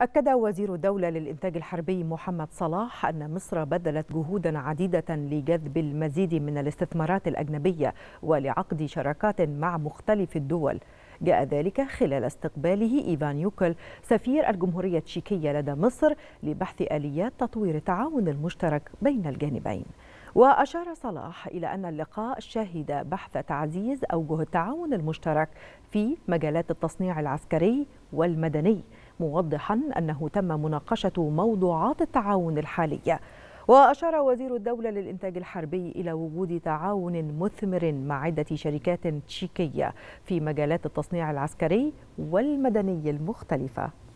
أكد وزير الدولة للإنتاج الحربي محمد صلاح أن مصر بذلت جهودا عديدة لجذب المزيد من الاستثمارات الأجنبية ولعقد شراكات مع مختلف الدول جاء ذلك خلال استقباله إيفان يوكل سفير الجمهورية التشيكية لدى مصر لبحث آليات تطوير التعاون المشترك بين الجانبين وأشار صلاح إلى أن اللقاء شهد بحث تعزيز أوجه التعاون المشترك في مجالات التصنيع العسكري والمدني موضحا أنه تم مناقشة موضوعات التعاون الحاليه وأشار وزير الدولة للإنتاج الحربي إلى وجود تعاون مثمر مع عدة شركات تشيكية في مجالات التصنيع العسكري والمدني المختلفة